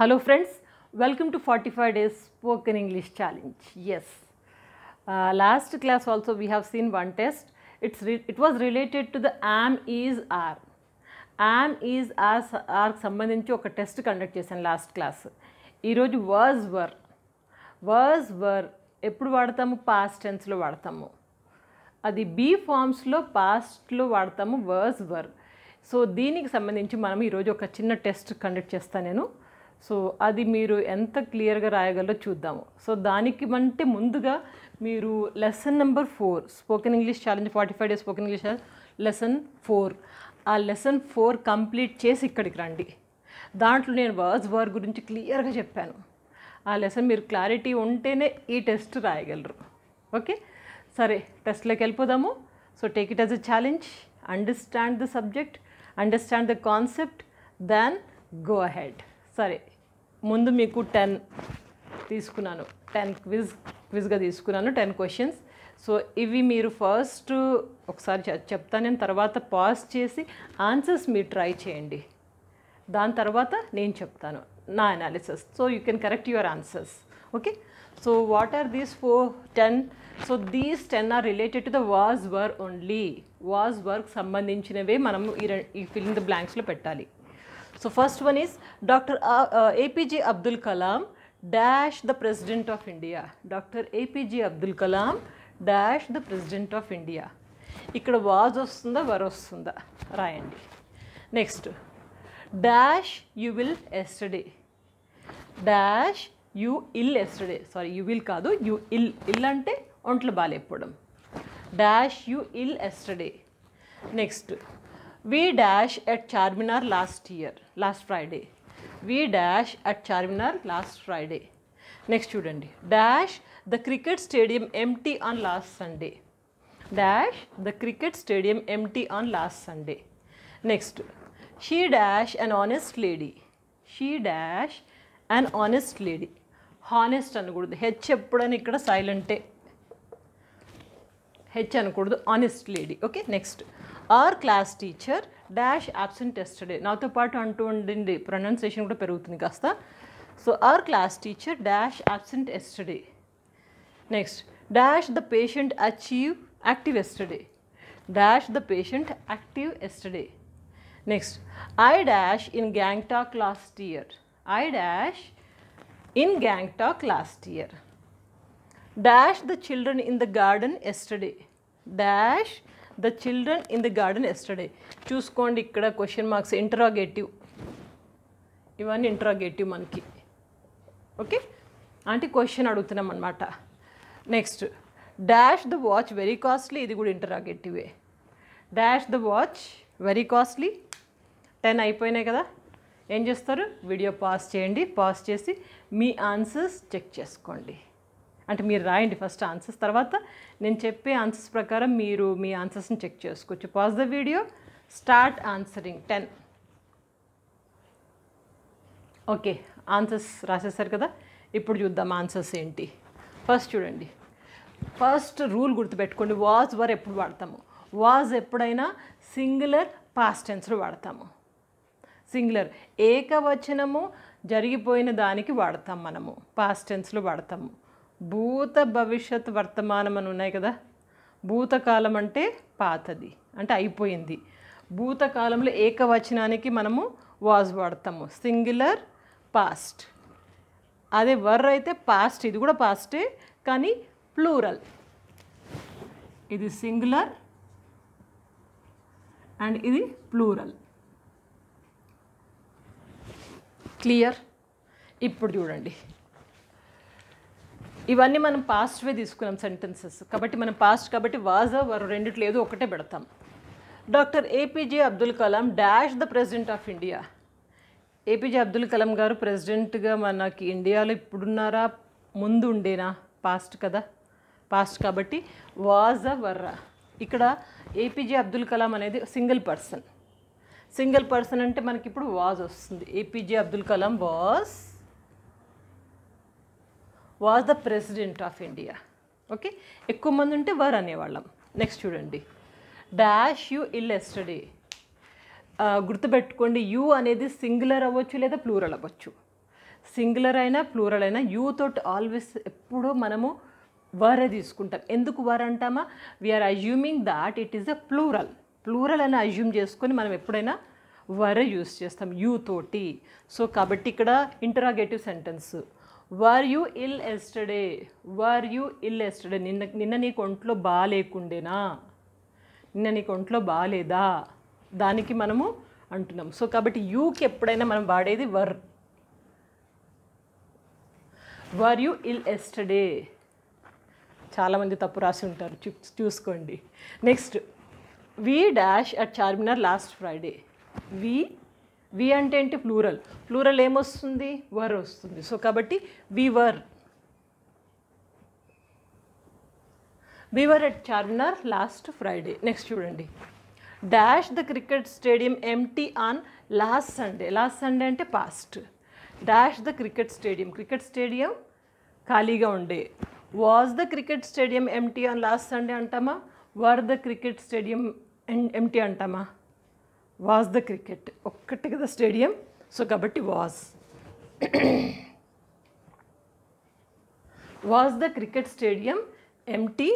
Hello friends welcome to forty five days spoken English challenge yes last class also we have seen one test it's it was related to the am is are am is are ఆర్కి సంబంధించి ఒక test conduct చేశాను last class ఈరోజు was were was were ఎప్పుడు వాడతాము past టెన్స్లో వాడతాము అది be ఫామ్స్లో పాస్ట్లో వాడతాము వర్జ్ వర్ సో దీనికి సంబంధించి మనం ఈరోజు ఒక చిన్న టెస్ట్ కండక్ట్ చేస్తాను నేను సో అది మీరు ఎంత క్లియర్గా రాయగలరో చూద్దాము సో దానికి అంటే ముందుగా మీరు lesson number four spoken English challenge forty five days spoken English lesson four ఆ లెసన్ ఫోర్ కంప్లీట్ చేసి ఇక్కడికి రండి దాంట్లో నేను వర్డ్స్ వర్ గురించి క్లియర్గా చెప్పాను ఆ లెసన్ మీరు క్లారిటీ ఉంటేనే ఈ టెస్ట్ రాయగలరు ఓకే సరే టెస్ట్లోకి వెళ్ళిపోదాము so take it as a challenge understand the subject understand the concept then go ahead సరే ముందు మీకు టెన్ తీసుకున్నాను టెన్ క్విజ్ క్విజ్గా తీసుకున్నాను టెన్ క్వశ్చన్స్ సో ఇవి మీరు ఫస్ట్ ఒకసారి చెప్తా నేను తర్వాత పాస్ చేసి ఆన్సర్స్ మీరు ట్రై చేయండి దాని తర్వాత నేను చెప్తాను నా analysis so you can correct your answers okay so what are these four ten so these ten are related to the was were only was were సంబంధించినవే మనం ఈ ఫిలింగ్ ద బ్లాంక్స్లో పెట్టాలి so first one is doctor APJ Abdul Kalam dash the president of India doctor APJ Abdul Kalam dash the president of India ఇక్కడ was వస్తుందా were వస్తుందా రాయండి next dash you will yesterday dash you ill yesterday sorry you will కాదు you ill ill అంటే ఒంట్లో బాగాలేపడం dash you ill yesterday next V dash at Charminar last year, last Friday. V dash at Charminar last Friday. Next student, dash the cricket stadium empty on last Sunday. Dash the cricket stadium empty on last Sunday. Next, she dash an honest lady. She dash an honest lady. Honest అనుకూడదు H ఎప్పుడైనా ఇక్కడ silent. H అనకూడదు honest lady okay next our class teacher dash absent yesterday నాతో పాటు అంటూ ఉండింది pronunciation కూడా పెరుగుతుంది కాస్త so our class teacher dash absent yesterday next dash the patient achieve active yesterday dash the patient active yesterday next I dash in Gangtok last year I dash in Gangtok last year dash the children in the garden yesterday dash the children in the garden yesterday చూసుకోండి ఇక్కడ question marks interrogative ఇవన్నీ interrogative మనకి okay అంటే question అడుగుతున్నాం అనమాట next dash the watch very costly ఇది కూడా ఇంటరాగేటివే dash the watch very costly ten అయిపోయినాయి కదా ఏం చేస్తారు వీడియో పాస్ చేయండి పాస్ చేసి మీ ఆన్సర్స్ చెక్ చేసుకోండి అంటే మీరు రాయండి ఫస్ట్ ఆన్సర్స్ తర్వాత నేను చెప్పే ఆన్సర్స్ ప్రకారం మీరు మీ ఆన్సర్స్ని చెక్ చేసుకోవచ్చు pause the video start answering ten okay answers రాసేసారు కదా ఇప్పుడు చూద్దాం ఆన్సర్స్ ఏంటి ఫస్ట్ చూడండి ఫస్ట్ రూల్ గుర్తుపెట్టుకోండి వాజ్ వర్ ఎప్పుడు వాడతాము వాజ్ ఎప్పుడైనా సింగులర్ పాస్ట్ టెన్స్లో వాడతాము సింగులర్ ఏకవచనము జరిగిపోయిన దానికి వాడతాం మనము పాస్ట్ టెన్స్లో వాడతాము భూత భవిష్యత్ వర్తమానం అని ఉన్నాయి కదా భూతకాలం అంటే పాతది అంటే అయిపోయింది భూతకాలంలో ఏకవచనానికి మనము వాజ్ వాడతాము సింగులర్ పాస్ట్ అదే వర్ అయితే పాస్ట్ ఇది కూడా పాస్టే కానీ ప్లూరల్ ఇది సింగులర్ అండ్ ఇది ప్లూరల్ క్లియర్ ఇప్పుడు చూడండి ఇవన్నీ మనం పాస్ట్వే తీసుకున్నాం సెంటెన్సెస్ కాబట్టి మనం పాస్ట్ కాబట్టి వాజ్ వారు రెండిట్లు ఏదో ఒకటే పెడతాం doctor APJ Abdul Kalam dash the president of India APJ Abdul Kalam garu ప్రెసిడెంట్గా మనకి ఇండియాలో ఇప్పుడున్నారా ముందు ఉండేనా పాస్ట్ కదా పాస్ట్ కాబట్టి వాజ్ అ వర్రా ఇక్కడ ఏపీజే అబ్దుల్ కలాం అనేది సింగిల్ పర్సన్ సింగిల్ పర్సన్ అంటే మనకి ఇప్పుడు వాజ్ వస్తుంది APJ Abdul Kalam was was the president of India okay ఎక్కువ మంది ఉంటే వర్ అనేవాళ్ళం నెక్స్ట్ చూడండి డాష్ యూ ఇల్ ఎస్టడీ గుర్తుపెట్టుకోండి యూ అనేది సింగులర్ అవ్వచ్చు లేదా ప్లూరల్ అవ్వచ్చు సింగులర్ అయినా ప్లూరల్ అయినా యూ తోటి ఆల్వేస్ ఎప్పుడూ మనము వారే తీసుకుంటాం ఎందుకు వర్ అంటామా we are assuming that it is a plural plural అని అజ్యూమ్ చేసుకొని మనం ఎప్పుడైనా వరే యూస్ చేస్తాం యూ తోటి సో కాబట్టి ఇక్కడ interrogative sentence were you ill yesterday were you ill yesterday నిన్న నిన్న నీకు ఒంట్లో బాగాలేకుండేనా నిన్న నీకు ఒంట్లో బాగాలేదా దానికి మనము అంటున్నాం సో కాబట్టి యూకి ఎప్పుడైనా మనం వాడేది వర్ వర్ యూ ఇల్ ఎస్టర్డే చాలామంది తప్పు రాసి ఉంటారు చూసుకోండి next we dash at Charminar last Friday we we అంటే ఏంటి ప్లూరల్ ప్లూరల్ ఏమొస్తుంది వర్ వస్తుంది సో కాబట్టి we were we were at Charminar last Friday next చూడండి dash the cricket stadium empty on last Sunday last Sunday అంటే past dash the cricket stadium cricket stadium ఖాళీగా ఉండే was the cricket stadium empty on last Sunday అంటామా were the cricket stadium empty అంటామా was the cricket ఒక్కటి కదా stadium so కాబట్టి was was the cricket stadium empty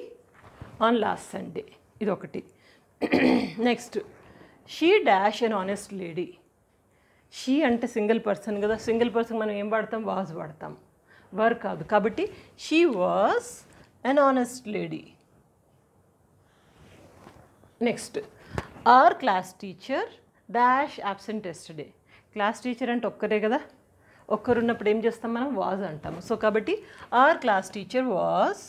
on last Sunday ఇది ఒకటి next she dash an honest lady she అంటే single person కదా single person మనం ఏం వాడతాం వాజ్ వాడతాం వర్ కాదు కాబట్టి she was an honest lady next our class teacher dash absent yesterday class teacher అంటే ఒక్కరే కదా ఒక్కరున్నప్పుడు ఏం చేస్తాం మనం వాజ్ అంటాము సో కాబట్టి our class teacher was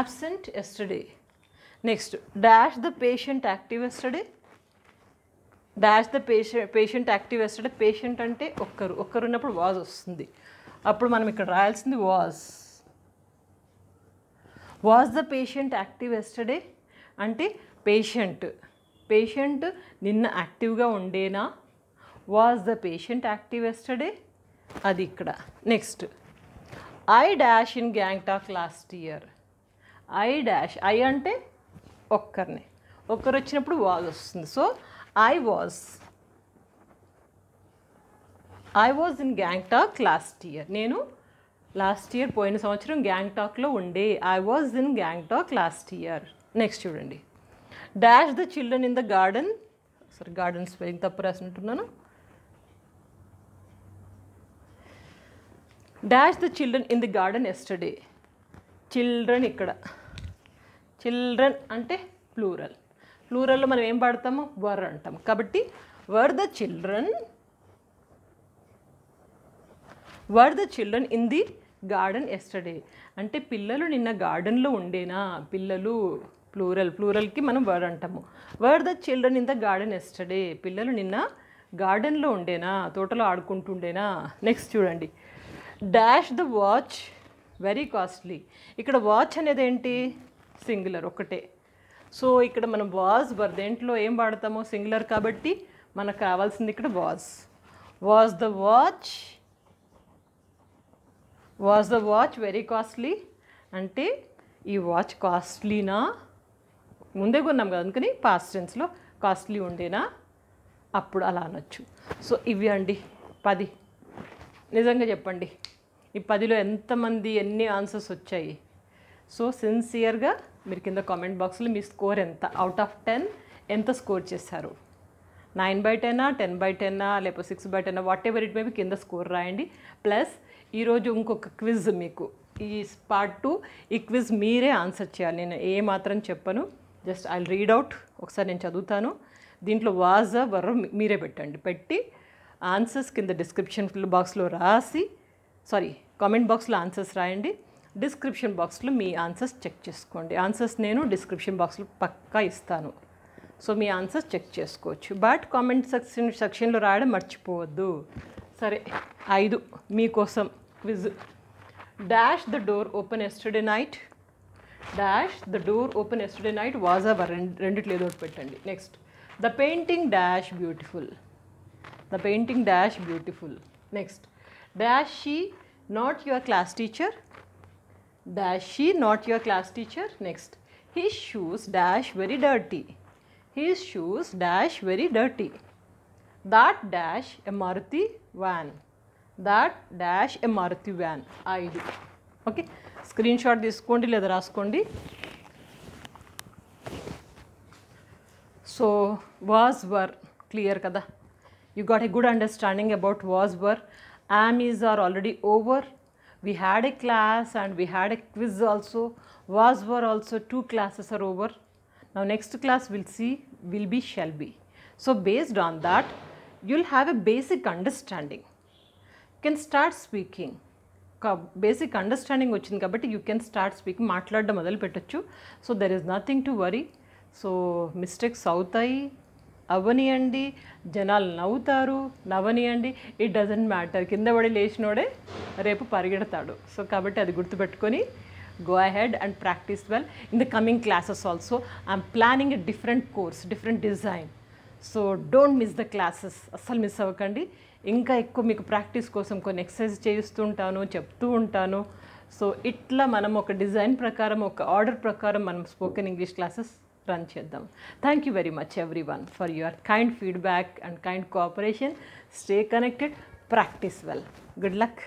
absent yesterday next dash the patient active yesterday dash the patient patient active yesterday patient అంటే ఒక్కరు ఒక్కరు ఉన్నప్పుడు వాజ్ వస్తుంది అప్పుడు మనం ఇక్కడ రాయాల్సింది was was the patient active yesterday అంటే పేషెంట్ పేషెంట్ నిన్న యాక్టివ్గా ఉండేనా was the patient active yesterday అది ఇక్కడ next I dash in Gangtok last year I dash I అంటే ఒక్కరిని ఒక్కరు వచ్చినప్పుడు వాజ్ వస్తుంది so I was I was in Gangtok last year నేను లాస్ట్ ఇయర్ పోయిన సంవత్సరం గ్యాంగ్టాక్లో ఉండే I was in Gangtok last year next చూడండి dash the children in the garden సరే గార్డెన్ స్పెల్లింగ్ తప్పు రాసినట్టున్నాను dash the children in the garden yesterday children ఇక్కడ చిల్డ్రన్ అంటే ప్లూరల్ ప్లూరల్లో మనం ఏం పాడతాము వర్ అంటాం కాబట్టి were the children were the children in the garden yesterday అంటే పిల్లలు నిన్న గార్డెన్లో ఉండేనా పిల్లలు ప్లూరల్ ప్లూరల్కి మనం వర్డ్ అంటాము were the children in the garden yesterday పిల్లలు నిన్న గార్డెన్లో ఉండేనా తోటలో ఆడుకుంటుండేనా నెక్స్ట్ చూడండి dash the watch very costly ఇక్కడ వాచ్ అనేది ఏంటి సింగులర్ ఒకటే సో ఇక్కడ మనం వాజ్ వర్ దేంట్లో ఏం వాడతామో సింగులర్ కాబట్టి మనకు కావాల్సింది ఇక్కడ was was the watch was the watch very costly అంటే ఈ వాచ్ కాస్ట్లీనా ముందే కొన్నాం కదా అందుకని పాస్ట్ టెన్స్లో కాస్ట్లీ ఉండేనా అప్పుడు అలా అనొచ్చు సో ఇవి అండి పది నిజంగా చెప్పండి ఈ పదిలో ఎంతమంది ఎన్ని ఆన్సర్స్ వచ్చాయి సో సిన్సియర్గా మీరు కింద కామెంట్ బాక్స్లో మీ స్కోర్ ఎంత అవుట్ ఆఫ్ టెన్ ఎంత స్కోర్ చేశారు నైన్ బై టెనా టెన్ బై టెన్నా లేకపోతే సిక్స్ బై టెన్నా వాట్ ఎవర్ ఇట్ మేబీ కింద స్కోర్ రాయండి ప్లస్ ఈరోజు ఇంకొక క్విజ్ మీకు ఈ పార్ట్ టూ ఈ క్విజ్ మీరే ఆన్సర్ చేయాలి నేను ఏ మాత్రం చెప్పను జస్ట్ ఐ రీడ్ అవుట్ ఒకసారి నేను చదువుతాను దీంట్లో వాజ వర్రం మీరే పెట్టండి పెట్టి ఆన్సర్స్ కింద డిస్క్రిప్షన్ బాక్స్లో రాసి సారీ కామెంట్ బాక్స్లో ఆన్సర్స్ రాయండి డిస్క్రిప్షన్ బాక్స్లో మీ ఆన్సర్స్ చెక్ చేసుకోండి ఆన్సర్స్ నేను డిస్క్రిప్షన్ బాక్స్లో పక్కా ఇస్తాను సో మీ ఆన్సర్స్ చెక్ చేసుకోవచ్చు బట్ కామెంట్ సెక్షన్ సెక్షన్లో రాయడం మర్చిపోవద్దు సరే ఐదు మీకోసం quiz dash the door open yesterday night dash the door open yesterday night was a very, rendered rend next the painting dash beautiful the painting dash beautiful next dash she not your class teacher dash she not your class teacher next his shoes dash very dirty his shoes dash very dirty that dash a maruti van that dash a maruti van i do Okay, screenshot this. తీసుకోండి లేదా రాసుకోండి so was were clear కదా you got a good understanding about was were am is are already over we had a class and we had a quiz also was were also two classes are over now next class we'll see will be shall be so based on that you'll have a basic understanding can start speaking ఒక basic understanding వచ్చింది కాబట్టి you can start speak మాట్లాడడం మొదలు పెట్టచ్చు so there is nothing to worry so mistakes అవుతాయి అవ్వనియండి జనాలు నవ్వుతారు నవ్వనియండి ఇట్ డజంట్ మ్యాటర్ కింద పడి లేచినోడే రేపు పరిగెడతాడు సో కాబట్టి అది గుర్తుపెట్టుకొని go ahead and practice well in the coming classes also I'm planning a different course different design so don't miss the classes అస్సలు మిస్ అవ్వకండి ఇంకా ఎక్కువ మీకు ప్రాక్టీస్ కోసం కొన్ని ఎక్సర్సైజ్ ఉంటాను చెప్తూ ఉంటాను సో ఇట్లా మనం ఒక డిజైన్ ప్రకారం ఒక ఆర్డర్ ప్రకారం మనం స్పోకెన్ ఇంగ్లీష్ క్లాసెస్ రన్ చేద్దాం thank you very much everyone for your kind feedback and kind cooperation stay connected practice well good luck